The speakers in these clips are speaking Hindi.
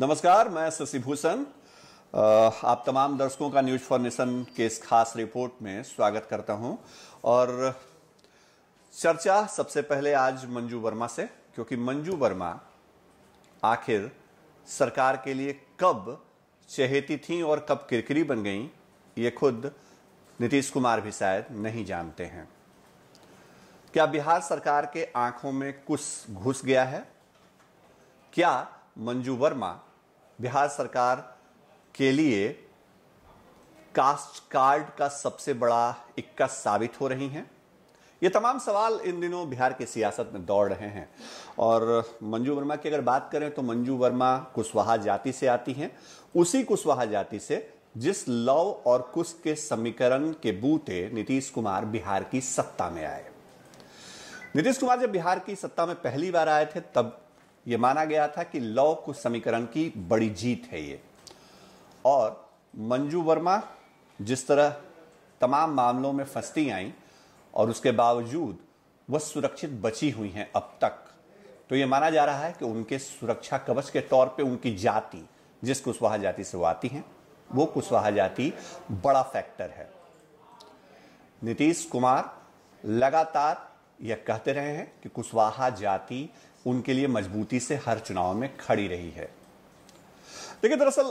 नमस्कार मैं शशि भूषण आप तमाम दर्शकों का न्यूज फॉर नेशन के इस खास रिपोर्ट में स्वागत करता हूं और चर्चा सबसे पहले आज मंजू वर्मा से क्योंकि मंजू वर्मा आखिर सरकार के लिए कब चहेती थीं और कब किरकिरी बन गईं ये खुद नीतीश कुमार भी शायद नहीं जानते हैं क्या बिहार सरकार के आंखों में कुछ घुस गया है क्या मंजू वर्मा बिहार सरकार के लिए कास्ट कार्ड का सबसे बड़ा इक्का साबित हो रही हैं ये तमाम सवाल इन दिनों बिहार की सियासत में दौड़ रहे हैं और मंजू वर्मा की अगर बात करें तो मंजू वर्मा कुशवाहा जाति से आती हैं उसी कुशवाहा जाति से जिस लव और कुश के समीकरण के बूते नीतीश कुमार बिहार की सत्ता में आए नीतीश कुमार जब बिहार की सत्ता में पहली बार आए थे तब यह माना गया था कि लव कुछ समीकरण की बड़ी जीत है ये और मंजू वर्मा जिस तरह तमाम मामलों में फंसती आई और उसके बावजूद वह सुरक्षित बची हुई हैं अब तक तो ये माना जा रहा है कि उनके सुरक्षा कवच के तौर पे उनकी जाति जिस कुशवाहा जाति से वो आती हैं वो कुशवाहा जाति बड़ा फैक्टर है नीतीश कुमार लगातार यह कहते रहे हैं कि कुशवाहा जाति उनके लिए मजबूती से हर चुनाव में खड़ी रही है देखिए दरअसल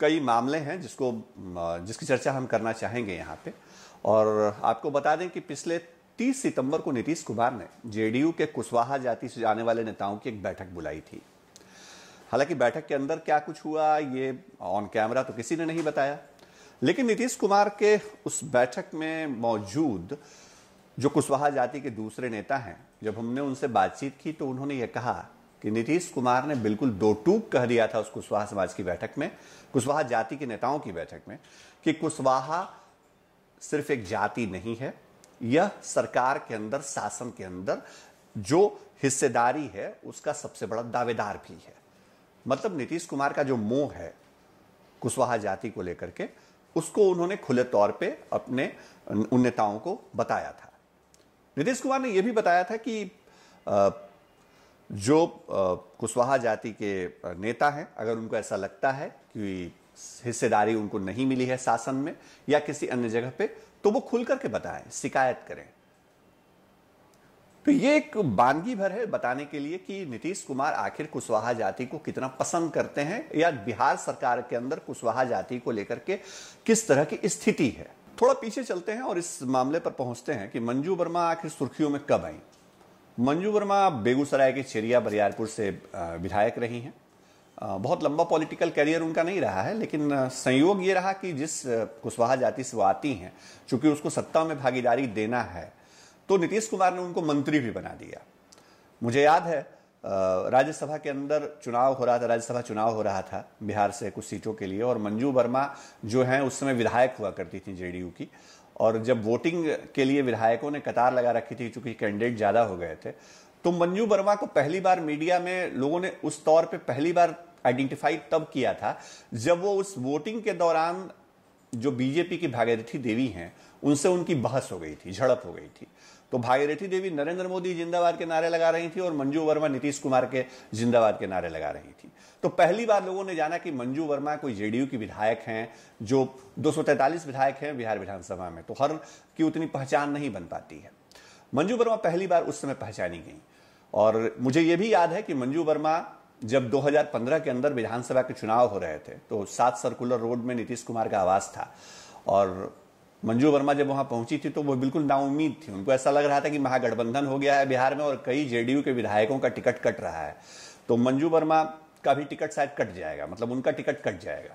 कई मामले हैं जिसको जिसकी चर्चा हम करना चाहेंगे यहाँ पे और आपको बता दें कि पिछले 30 सितंबर को नीतीश कुमार ने जेडीयू के कुशवाहा जाति से जाने वाले नेताओं की एक बैठक बुलाई थी हालांकि बैठक के अंदर क्या कुछ हुआ ये ऑन कैमरा तो किसी ने नहीं बताया लेकिन नीतीश कुमार के उस बैठक में मौजूद जो कुशवाहा जाति के दूसरे नेता हैं जब हमने उनसे बातचीत की तो उन्होंने यह कहा कि नीतीश कुमार ने बिल्कुल दो टूक कह दिया था उस कुशवाहा समाज की बैठक में कुशवाहा जाति के नेताओं की बैठक में कि कुशवाहा सिर्फ एक जाति नहीं है यह सरकार के अंदर शासन के अंदर जो हिस्सेदारी है उसका सबसे बड़ा दावेदार भी है मतलब नीतीश कुमार का जो मोह है कुशवाहा जाति को लेकर के उसको उन्होंने खुले तौर पे अपने उन नेताओं को बताया था नीतीश कुमार ने यह भी बताया था कि जो कुशवाहा जाति के नेता हैं अगर उनको ऐसा लगता है कि हिस्सेदारी उनको नहीं मिली है शासन में या किसी अन्य जगह पे तो वो खुल करके बताएं शिकायत करें तो ये एक बानगी भर है बताने के लिए कि नीतीश कुमार आखिर कुशवाहा जाति को कितना पसंद करते हैं या बिहार सरकार के अंदर कुशवाहा जाति को लेकर के किस तरह की स्थिति है थोड़ा पीछे चलते हैं और इस मामले पर पहुंचते हैं कि मंजू वर्मा आखिर सुर्खियों में कब आई मंजू वर्मा बेगूसराय के चेरिया बरियारपुर से विधायक रही हैं बहुत लंबा पॉलिटिकल कैरियर उनका नहीं रहा है लेकिन संयोग ये रहा कि जिस कुशवाहा जाति से वो आती हैं चूंकि उसको सत्ता में भागीदारी देना है तो नीतीश कुमार ने उनको मंत्री भी बना दिया मुझे याद है राज्यसभा के अंदर चुनाव हो रहा था राज्यसभा चुनाव हो रहा था बिहार से कुछ सीटों के लिए और मंजू वर्मा जो हैं उस समय विधायक हुआ करती थी जेडीयू की और जब वोटिंग के लिए विधायकों ने कतार लगा रखी थी चूंकि कैंडिडेट ज़्यादा हो गए थे तो मंजू वर्मा को पहली बार मीडिया में लोगों ने उस तौर पर पहली बार आइडेंटिफाई तब किया था जब वो उस वोटिंग के दौरान जो बीजेपी की भागीरथी देवी हैं उनसे उनकी बहस हो गई थी झड़प हो गई थी तो भागीरथी देवी नरेंद्र मोदी जिंदाबाद के नारे लगा रही थी और मंजू वर्मा नीतीश कुमार के जिंदाबाद के नारे लगा रही थी तो पहली बार लोगों ने जाना कि मंजू वर्मा कोई जेडीयू की विधायक हैं जो दो विधायक हैं बिहार विधानसभा में तो हर की उतनी पहचान नहीं बन पाती है मंजू वर्मा पहली बार उस समय पहचानी गई और मुझे यह भी याद है कि मंजू वर्मा जब 2015 के अंदर विधानसभा के चुनाव हो रहे थे तो सात सर्कुलर रोड में नीतीश कुमार का आवास था और मंजू वर्मा जब वहां पहुंची थी तो वो बिल्कुल नाउमीद थी उनको ऐसा लग रहा था कि महागठबंधन हो गया है बिहार में और कई जेडीयू के विधायकों का टिकट कट रहा है तो मंजू वर्मा का भी टिकट शायद कट जाएगा मतलब उनका टिकट कट जाएगा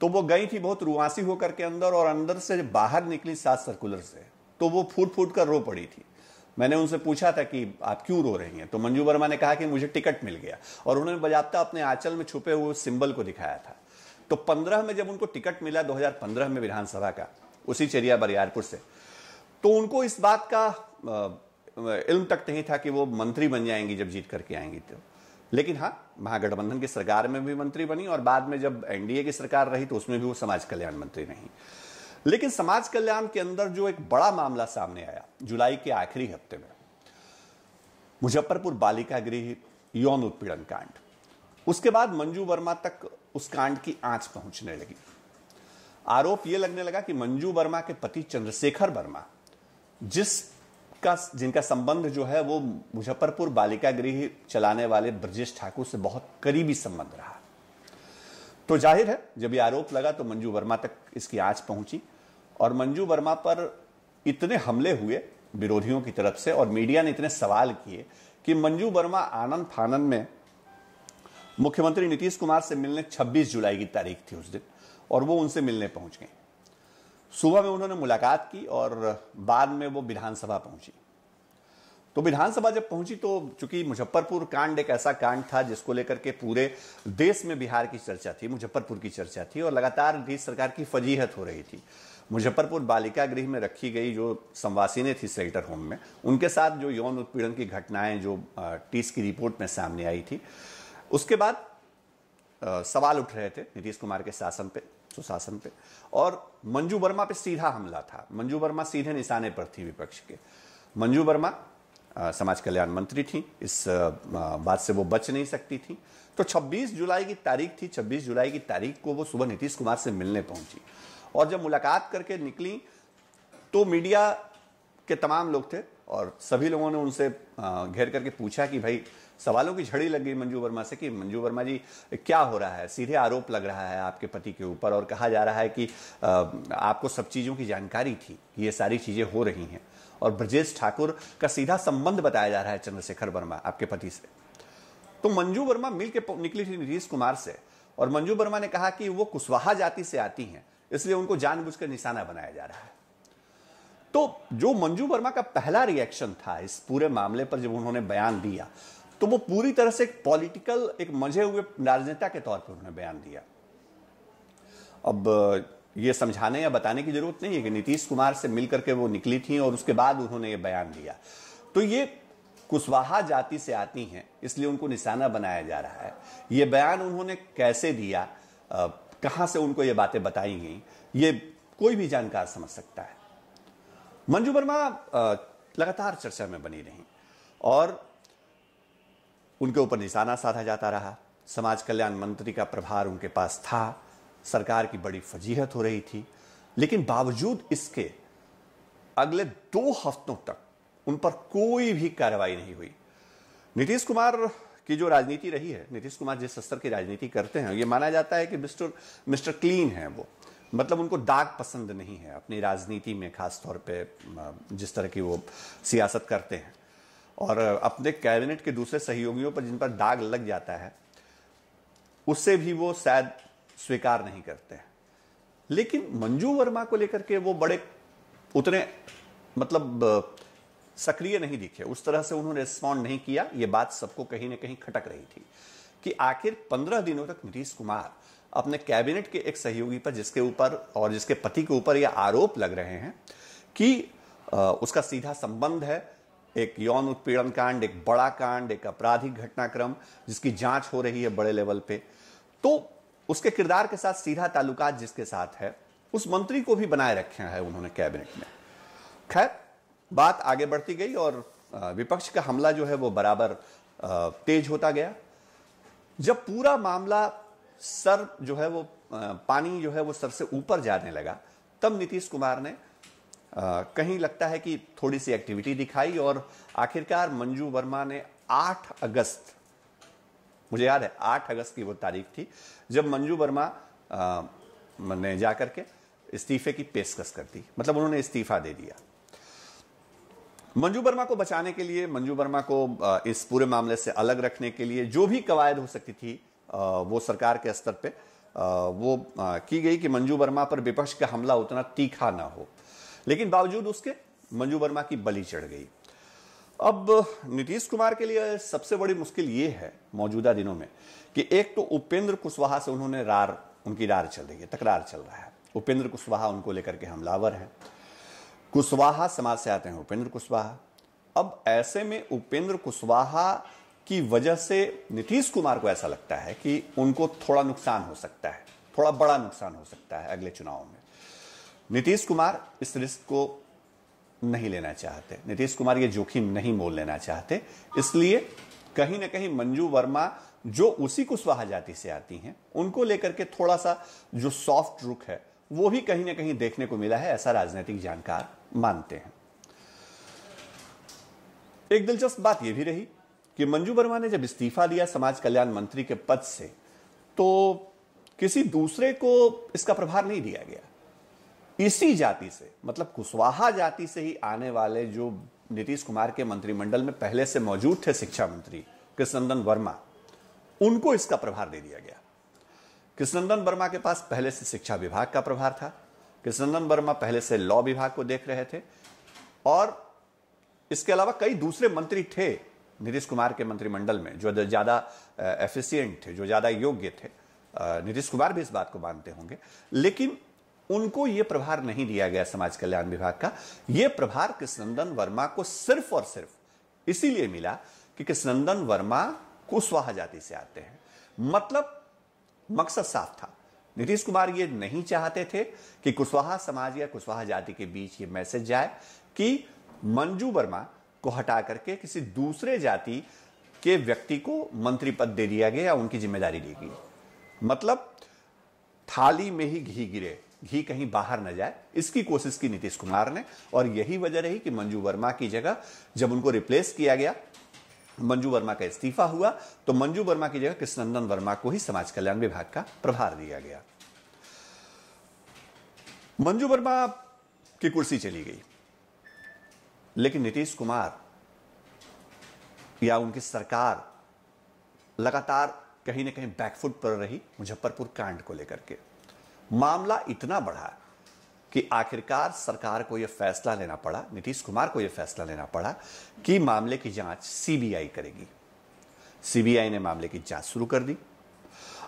तो वो गई थी बहुत रुआसी होकर के अंदर और अंदर से बाहर निकली सात सर्कुलर से तो वो फूट फूट कर रो पड़ी थी मैंने उनसे पूछा था कि आप क्यों रो रही हैं तो मंजू वर्मा ने कहा कि मुझे टिकट मिल गया और उन्होंने बजाबता अपने आंचल में छुपे हुए सिंबल को दिखाया था तो पंद्रह में जब उनको टिकट मिला दो में विधानसभा का उसी चेरिया बरियारपुर से तो उनको इस बात का इल्म तक नहीं था कि वो मंत्री बन जाएंगी जब जीत करके आएंगी तो लेकिन हाँ महागठबंधन की सरकार में भी मंत्री बनी और बाद में जब एनडीए की सरकार रही तो उसमें भी वो समाज कल्याण मंत्री नहीं लेकिन समाज कल्याण के अंदर जो एक बड़ा मामला सामने आया जुलाई के आखिरी हफ्ते में मुजफ्फरपुर बालिका गृह यौन उत्पीड़न कांड उसके बाद मंजू वर्मा तक उस कांड की आंच पहुंचने लगी आरोप यह लगने लगा कि मंजू वर्मा के पति चंद्रशेखर वर्मा जिसका जिनका संबंध जो है वो मुजफ्फरपुर बालिका गृह चलाने वाले ब्रजेश ठाकुर से बहुत करीबी संबंध रहा तो जाहिर है जब ये आरोप लगा तो मंजू वर्मा तक इसकी आंच पहुंची और मंजू वर्मा पर इतने हमले हुए विरोधियों की तरफ से और मीडिया ने इतने सवाल किए कि मंजू वर्मा आनंद फानंद में मुख्यमंत्री नीतीश कुमार से मिलने 26 जुलाई की तारीख थी उस दिन और वो उनसे मिलने पहुंच गए सुबह में उन्होंने मुलाकात की और बाद में वो विधानसभा पहुंची तो विधानसभा जब पहुंची तो चूंकि मुजफ्फरपुर कांड एक ऐसा कांड था जिसको लेकर के पूरे देश में बिहार की चर्चा थी मुजफ्फरपुर की चर्चा थी और लगातार देश सरकार की फजीहत हो रही थी मुजफ्फरपुर बालिका गृह में रखी गई जो ने थी सेल्टर होम में उनके साथ जो यौन उत्पीड़न की घटनाएं जो टीस की रिपोर्ट में सामने आई थी उसके बाद सवाल उठ रहे थे नीतीश कुमार के शासन पे सुशासन पे और मंजू वर्मा पे सीधा हमला था मंजू वर्मा सीधे निशाने पर थी विपक्ष के मंजू वर्मा समाज कल्याण मंत्री थी इस बात से वो बच नहीं सकती थी तो 26 जुलाई की तारीख थी 26 जुलाई की तारीख को वो सुबह नीतीश कुमार से मिलने पहुंची और जब मुलाकात करके निकली तो मीडिया के तमाम लोग थे और सभी लोगों ने उनसे घेर करके पूछा कि भाई सवालों की झड़ी लग गई मंजू वर्मा से कि मंजू वर्मा जी क्या हो रहा है सीधे आरोप लग रहा है आपके पति के ऊपर और कहा जा रहा है कि आपको सब चीज़ों की जानकारी थी कि ये सारी चीज़ें हो रही हैं और ब्रजेश ठाकुर का सीधा संबंध बताया जा रहा है चंद्रशेखर वर्मा आपके पति से तो मंजू वर्मा मिलकर निकली थी नीतीश कुमार से और मंजू वर्मा ने कहा कि वो कुशवाहा जाति से आती हैं इसलिए उनको जानबूझकर निशाना बनाया जा रहा है तो जो मंजू वर्मा का पहला रिएक्शन था इस पूरे मामले पर जब उन्होंने बयान दिया तो वो पूरी तरह से एक पॉलिटिकल एक मजे हुए राजनेता के तौर पर उन्होंने बयान दिया अब ये समझाने या बताने की जरूरत नहीं है कि नीतीश कुमार से मिलकर के वो निकली थी और उसके बाद उन्होंने ये बयान दिया तो ये कुशवाहा जाति से आती हैं इसलिए उनको निशाना बनाया जा रहा है ये बयान उन्होंने कैसे दिया कहाँ से उनको ये बातें बताई गई ये कोई भी जानकार समझ सकता है मंजू वर्मा लगातार चर्चा में बनी रही और उनके ऊपर निशाना साधा जाता रहा समाज कल्याण मंत्री का प्रभार उनके पास था सरकार की बड़ी फजीहत हो रही थी लेकिन बावजूद इसके अगले दो हफ्तों तक उन पर कोई भी कार्रवाई नहीं हुई नीतीश कुमार की जो राजनीति रही है नीतीश कुमार जिस स्तर की राजनीति करते हैं ये माना जाता है कि मिस्टर मिस्टर क्लीन है वो मतलब उनको दाग पसंद नहीं है अपनी राजनीति में खास तौर पे जिस तरह की वो सियासत करते हैं और अपने कैबिनेट के दूसरे सहयोगियों पर जिन पर दाग लग जाता है उससे भी वो शायद स्वीकार नहीं करते हैं लेकिन मंजू वर्मा को लेकर के वो बड़े उतने मतलब सक्रिय नहीं दिखे उस तरह से उन्होंने रिस्पॉन्ड नहीं किया ये बात सबको कहीं ना कहीं खटक रही थी कि आखिर पंद्रह दिनों तक नीतीश कुमार अपने कैबिनेट के एक सहयोगी पर जिसके ऊपर और जिसके पति के ऊपर यह आरोप लग रहे हैं कि उसका सीधा संबंध है एक यौन उत्पीड़न कांड एक बड़ा कांड एक आपराधिक घटनाक्रम जिसकी जांच हो रही है बड़े लेवल पे तो उसके किरदार के साथ सीधा ताल्लुकात जिसके साथ है उस मंत्री को भी बनाए रखे हैं उन्होंने कैबिनेट में खैर बात आगे बढ़ती गई और विपक्ष का हमला जो है वो बराबर तेज होता गया जब पूरा मामला सर जो है वो पानी जो है वो सर से ऊपर जाने लगा तब नीतीश कुमार ने कहीं लगता है कि थोड़ी सी एक्टिविटी दिखाई और आखिरकार मंजू वर्मा ने 8 अगस्त मुझे याद है 8 अगस्त की वो तारीख थी जब मंजू वर्मा ने जाकर के इस्तीफे की पेशकश कर दी मतलब उन्होंने इस्तीफा दे दिया मंजू वर्मा को बचाने के लिए मंजू वर्मा को इस पूरे मामले से अलग रखने के लिए जो भी कवायद हो सकती थी वो सरकार के स्तर पे वो की गई कि मंजू वर्मा पर विपक्ष का हमला उतना तीखा ना हो लेकिन बावजूद उसके मंजू वर्मा की बली चढ़ गई अब नीतीश कुमार के लिए सबसे बड़ी मुश्किल ये है मौजूदा दिनों में कि एक तो उपेंद्र कुशवाहा से उन्होंने रार उनकी रार चल रही है तकरार चल रहा है उपेंद्र कुशवाहा उनको लेकर के हमलावर हैं कुशवाहा समाज से आते हैं उपेंद्र कुशवाहा अब ऐसे में उपेंद्र कुशवाहा की वजह से नीतीश कुमार को ऐसा लगता है कि उनको थोड़ा नुकसान हो सकता है थोड़ा बड़ा नुकसान हो सकता है अगले चुनाव में नीतीश कुमार इस रिस्क को नहीं लेना चाहते नीतीश कुमार ये जोखिम नहीं मोल लेना चाहते इसलिए कहीं ना कहीं मंजू वर्मा जो उसी कुशवाहा जाति से आती हैं उनको लेकर के थोड़ा सा जो सॉफ्ट रुख है वो भी कहीं ना कहीं देखने को मिला है ऐसा राजनीतिक जानकार मानते हैं एक दिलचस्प बात यह भी रही कि मंजू वर्मा ने जब इस्तीफा दिया समाज कल्याण मंत्री के पद से तो किसी दूसरे को इसका प्रभार नहीं दिया गया इसी जाति से मतलब कुशवाहा जाति से ही आने वाले जो नीतीश कुमार के मंत्रिमंडल में पहले से मौजूद थे शिक्षा मंत्री कृष्णनंदन वर्मा उनको इसका प्रभार दे दिया गया कृष्णनंदन वर्मा के पास पहले से शिक्षा विभाग का प्रभार था कृष्णनंदन वर्मा पहले से लॉ विभाग को देख रहे थे और इसके अलावा कई दूसरे मंत्री थे नीतीश कुमार के मंत्रिमंडल में जो ज़्यादा एफिशियंट थे जो ज़्यादा योग्य थे नीतीश कुमार भी इस बात को मानते होंगे लेकिन उनको यह प्रभार नहीं दिया गया समाज कल्याण विभाग का यह प्रभार कृष्णनंदन वर्मा को सिर्फ और सिर्फ इसीलिए मिला कि कृष्णनंदन वर्मा कुशवाहा जाति से आते हैं मतलब मकसद साफ था नीतीश कुमार ये नहीं चाहते थे कि कुशवाहा समाज या कुशवाहा जाति के बीच ये मैसेज जाए कि मंजू वर्मा को हटा करके किसी दूसरे जाति के व्यक्ति को मंत्री पद दे दिया गया या उनकी जिम्मेदारी दी गई मतलब थाली में ही घी गिरे ही कहीं बाहर न जाए इसकी कोशिश की नीतीश कुमार ने और यही वजह रही कि मंजू वर्मा की जगह जब उनको रिप्लेस किया गया मंजू वर्मा का इस्तीफा हुआ तो मंजू वर्मा की जगह कृष्णनंदन वर्मा को ही समाज कल्याण विभाग का प्रभार दिया गया मंजू वर्मा की कुर्सी चली गई लेकिन नीतीश कुमार या उनकी सरकार लगातार कहीं ना कहीं बैकफुट पर रही मुजफ्फरपुर कांड को लेकर के मामला इतना बढ़ा कि आखिरकार सरकार को यह फैसला लेना पड़ा नीतीश कुमार को यह फैसला लेना पड़ा कि मामले की जांच सीबीआई करेगी सीबीआई ने मामले की जांच शुरू कर दी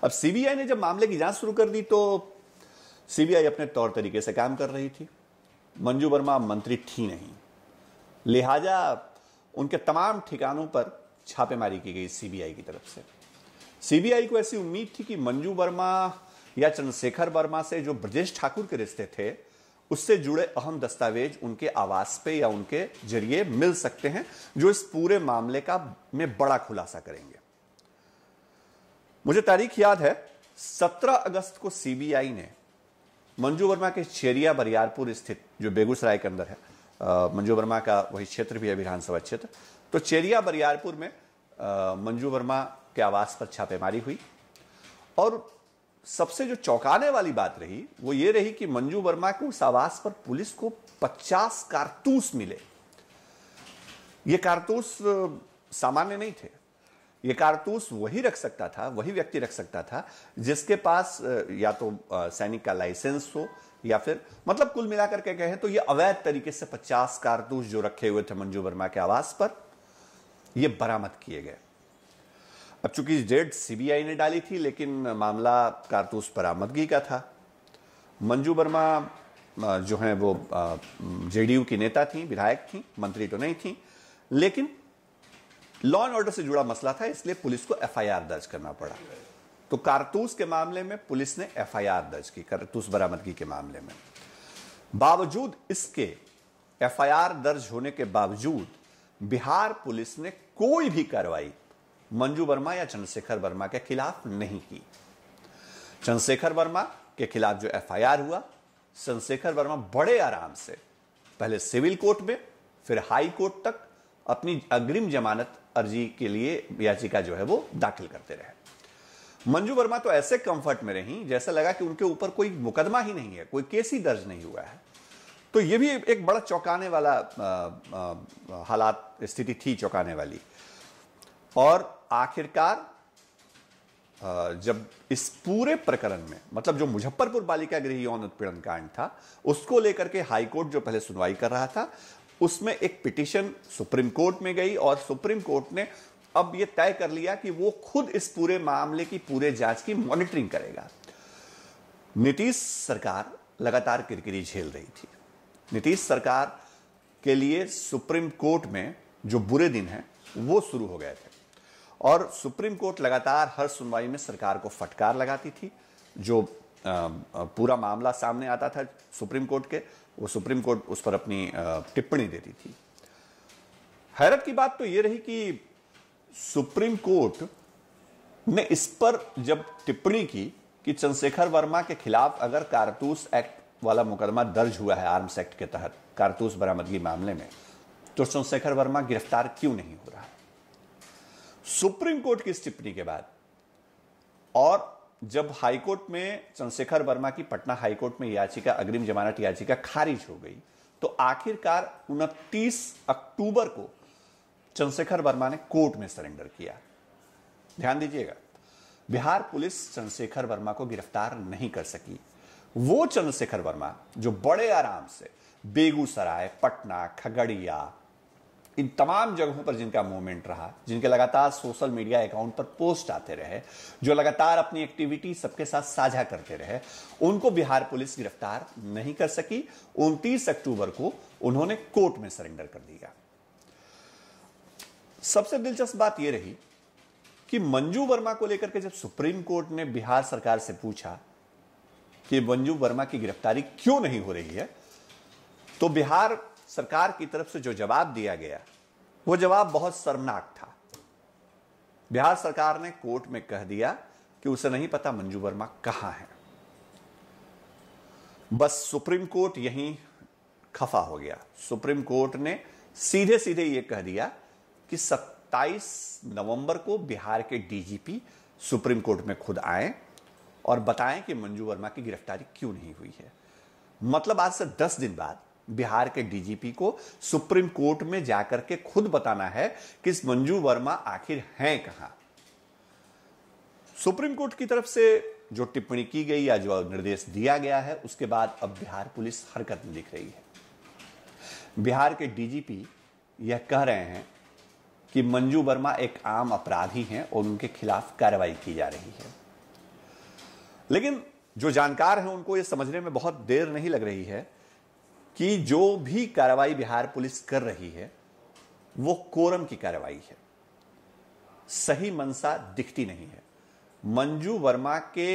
अब सीबीआई ने जब मामले की जांच शुरू कर दी तो सीबीआई अपने तौर तरीके से काम कर रही थी मंजू वर्मा मंत्री थी नहीं लिहाजा उनके तमाम ठिकानों पर छापेमारी की गई सीबीआई की तरफ से सीबीआई को ऐसी उम्मीद थी कि मंजू वर्मा या चंद्रशेखर वर्मा से जो ब्रजेश ठाकुर के रिश्ते थे उससे जुड़े अहम दस्तावेज उनके आवास पे या उनके जरिए मिल सकते हैं जो इस पूरे मामले का में बड़ा खुलासा करेंगे मुझे तारीख याद है 17 अगस्त को सीबीआई ने मंजू वर्मा के चेरिया बरियारपुर स्थित जो बेगूसराय के अंदर है मंजू वर्मा का वही क्षेत्र भी है विधानसभा क्षेत्र तो चेरिया बरियारपुर में मंजू वर्मा के आवास पर छापेमारी हुई और सबसे जो चौंकाने वाली बात रही वो ये रही कि मंजू वर्मा को उस आवास पर पुलिस को 50 कारतूस मिले ये कारतूस सामान्य नहीं थे ये कारतूस वही रख सकता था वही व्यक्ति रख सकता था जिसके पास या तो सैनिक का लाइसेंस हो या फिर मतलब कुल मिलाकर के कहें तो ये अवैध तरीके से 50 कारतूस जो रखे हुए थे मंजू वर्मा के आवास पर ये बरामद किए गए अब चूंकि डेट सीबीआई ने डाली थी लेकिन मामला कारतूस बरामदगी का था मंजू वर्मा जो हैं वो जेडीयू की नेता थी विधायक थी मंत्री तो नहीं थी लेकिन लॉ एंड ऑर्डर से जुड़ा मसला था इसलिए पुलिस को एफआईआर दर्ज करना पड़ा तो कारतूस के मामले में पुलिस ने एफआईआर दर्ज की कारतूस बरामदगी के मामले में बावजूद इसके एफआईआर दर्ज होने के बावजूद बिहार पुलिस ने कोई भी कार्रवाई मंजू वर्मा या चंद्रशेखर वर्मा के खिलाफ नहीं की चंद्रशेखर वर्मा के खिलाफ जो एफआईआर हुआ चंद्रशेखर वर्मा बड़े आराम से पहले सिविल कोर्ट में फिर हाई कोर्ट तक अपनी अग्रिम जमानत अर्जी के लिए याचिका जो है वो दाखिल करते रहे मंजू वर्मा तो ऐसे कंफर्ट में रही जैसा लगा कि उनके ऊपर कोई मुकदमा ही नहीं है कोई केस ही दर्ज नहीं हुआ है तो ये भी एक बड़ा चौंकाने वाला हालात स्थिति थी चौंकाने वाली और आखिरकार जब इस पूरे प्रकरण में मतलब जो मुजफ्फरपुर बालिका गृह यौन उत्पीड़न कांड था उसको लेकर के हाईकोर्ट जो पहले सुनवाई कर रहा था उसमें एक पिटिशन सुप्रीम कोर्ट में गई और सुप्रीम कोर्ट ने अब यह तय कर लिया कि वो खुद इस पूरे मामले की पूरे जांच की मॉनिटरिंग करेगा नीतीश सरकार लगातार किरकिरी झेल रही थी नीतीश सरकार के लिए सुप्रीम कोर्ट में जो बुरे दिन हैं वो शुरू हो गए थे और सुप्रीम कोर्ट लगातार हर सुनवाई में सरकार को फटकार लगाती थी जो पूरा मामला सामने आता था सुप्रीम कोर्ट के वो सुप्रीम कोर्ट उस पर अपनी टिप्पणी देती थी हैरत की बात तो ये रही कि सुप्रीम कोर्ट ने इस पर जब टिप्पणी की कि चंद्रशेखर वर्मा के खिलाफ अगर कारतूस एक्ट वाला मुकदमा दर्ज हुआ है आर्म्स एक्ट के तहत कारतूस बरामदगी मामले में तो चंद्रशेखर वर्मा गिरफ्तार क्यों नहीं हो रहा सुप्रीम कोर्ट की इस टिप्पणी के बाद और जब हाईकोर्ट में चंद्रशेखर वर्मा की पटना हाईकोर्ट में याचिका अग्रिम जमानत याचिका खारिज हो गई तो आखिरकार 29 अक्टूबर को चंद्रशेखर वर्मा ने कोर्ट में सरेंडर किया ध्यान दीजिएगा बिहार पुलिस चंद्रशेखर वर्मा को गिरफ्तार नहीं कर सकी वो चंद्रशेखर वर्मा जो बड़े आराम से बेगूसराय पटना खगड़िया इन तमाम जगहों पर जिनका मूवमेंट रहा जिनके लगातार सोशल मीडिया अकाउंट पर पोस्ट आते रहे जो लगातार अपनी एक्टिविटी सबके साथ साझा करते रहे उनको बिहार पुलिस गिरफ्तार नहीं कर सकी उनतीस अक्टूबर को उन्होंने कोर्ट में सरेंडर कर दिया सबसे दिलचस्प बात यह रही कि मंजू वर्मा को लेकर के जब सुप्रीम कोर्ट ने बिहार सरकार से पूछा कि मंजू वर्मा की गिरफ्तारी क्यों नहीं हो रही है तो बिहार सरकार की तरफ से जो जवाब दिया गया वो जवाब बहुत शर्मनाक था बिहार सरकार ने कोर्ट में कह दिया कि उसे नहीं पता मंजू वर्मा कहां है बस सुप्रीम कोर्ट यहीं खफा हो गया सुप्रीम कोर्ट ने सीधे सीधे यह कह दिया कि 27 नवंबर को बिहार के डीजीपी सुप्रीम कोर्ट में खुद आए और बताएं कि मंजू वर्मा की गिरफ्तारी क्यों नहीं हुई है मतलब आज से 10 दिन बाद बिहार के डीजीपी को सुप्रीम कोर्ट में जाकर के खुद बताना है कि मंजू वर्मा आखिर हैं कहां सुप्रीम कोर्ट की तरफ से जो टिप्पणी की गई या जो निर्देश दिया गया है उसके बाद अब बिहार पुलिस हरकत में दिख रही है बिहार के डीजीपी यह कह रहे हैं कि मंजू वर्मा एक आम अपराधी हैं और उनके खिलाफ कार्रवाई की जा रही है लेकिन जो जानकार हैं उनको यह समझने में बहुत देर नहीं लग रही है कि जो भी कार्रवाई बिहार पुलिस कर रही है वो कोरम की कार्रवाई है सही मनसा दिखती नहीं है मंजू वर्मा के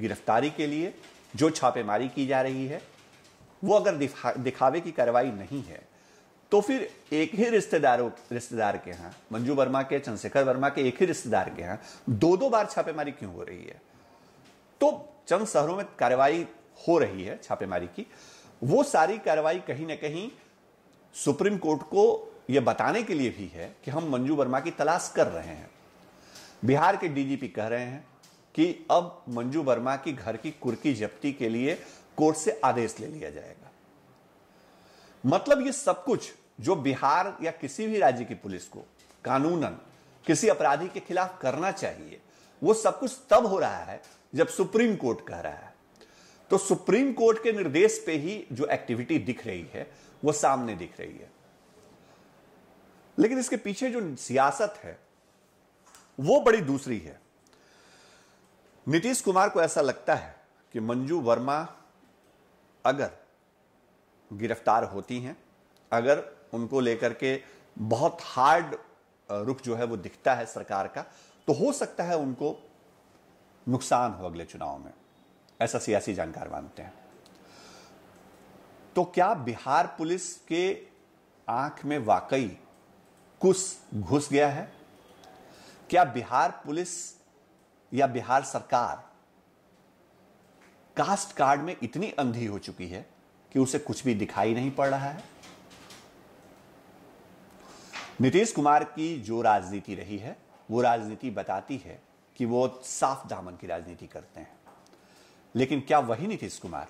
गिरफ्तारी के लिए जो छापेमारी की जा रही है वो अगर दिखा, दिखावे की कार्रवाई नहीं है तो फिर एक ही रिश्तेदारों रिश्तेदार के यहां मंजू वर्मा के चंद्रशेखर वर्मा के एक ही रिश्तेदार के यहां दो दो बार छापेमारी क्यों हो रही है तो चंद शहरों में कार्रवाई हो रही है छापेमारी की वो सारी कार्रवाई कहीं ना कहीं सुप्रीम कोर्ट को यह बताने के लिए भी है कि हम मंजू वर्मा की तलाश कर रहे हैं बिहार के डीजीपी कह रहे हैं कि अब मंजू वर्मा की घर की कुर्की जब्ती के लिए कोर्ट से आदेश ले लिया जाएगा मतलब ये सब कुछ जो बिहार या किसी भी राज्य की पुलिस को कानूनन किसी अपराधी के खिलाफ करना चाहिए वो सब कुछ तब हो रहा है जब सुप्रीम कोर्ट कह रहा है तो सुप्रीम कोर्ट के निर्देश पे ही जो एक्टिविटी दिख रही है वो सामने दिख रही है लेकिन इसके पीछे जो सियासत है वो बड़ी दूसरी है नीतीश कुमार को ऐसा लगता है कि मंजू वर्मा अगर गिरफ्तार होती हैं अगर उनको लेकर के बहुत हार्ड रुख जो है वो दिखता है सरकार का तो हो सकता है उनको नुकसान हो अगले चुनाव में ऐसा सियासी जानकार मानते हैं तो क्या बिहार पुलिस के आंख में वाकई कुछ घुस गया है क्या बिहार पुलिस या बिहार सरकार कास्ट कार्ड में इतनी अंधी हो चुकी है कि उसे कुछ भी दिखाई नहीं पड़ रहा है नीतीश कुमार की जो राजनीति रही है वो राजनीति बताती है कि वो साफ दामन की राजनीति करते हैं लेकिन क्या वही नीतीश कुमार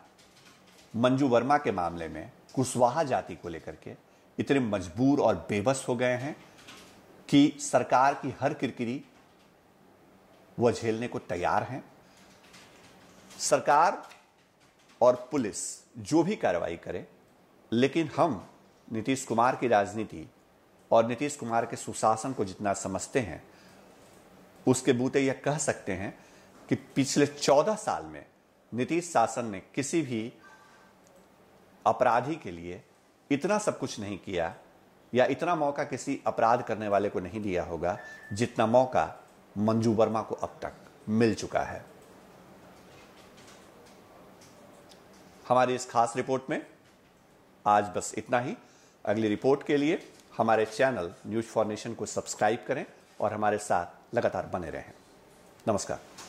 मंजू वर्मा के मामले में कुशवाहा जाति को लेकर के इतने मजबूर और बेबस हो गए हैं कि सरकार की हर किरकिरी वह झेलने को तैयार हैं सरकार और पुलिस जो भी कार्रवाई करे लेकिन हम नीतीश कुमार की राजनीति और नीतीश कुमार के सुशासन को जितना समझते हैं उसके बूते यह कह सकते हैं कि पिछले चौदह साल में नीतीश शासन ने किसी भी अपराधी के लिए इतना सब कुछ नहीं किया या इतना मौका किसी अपराध करने वाले को नहीं दिया होगा जितना मौका मंजू वर्मा को अब तक मिल चुका है हमारी इस खास रिपोर्ट में आज बस इतना ही अगली रिपोर्ट के लिए हमारे चैनल न्यूज फॉर नेशन को सब्सक्राइब करें और हमारे साथ लगातार बने रहें नमस्कार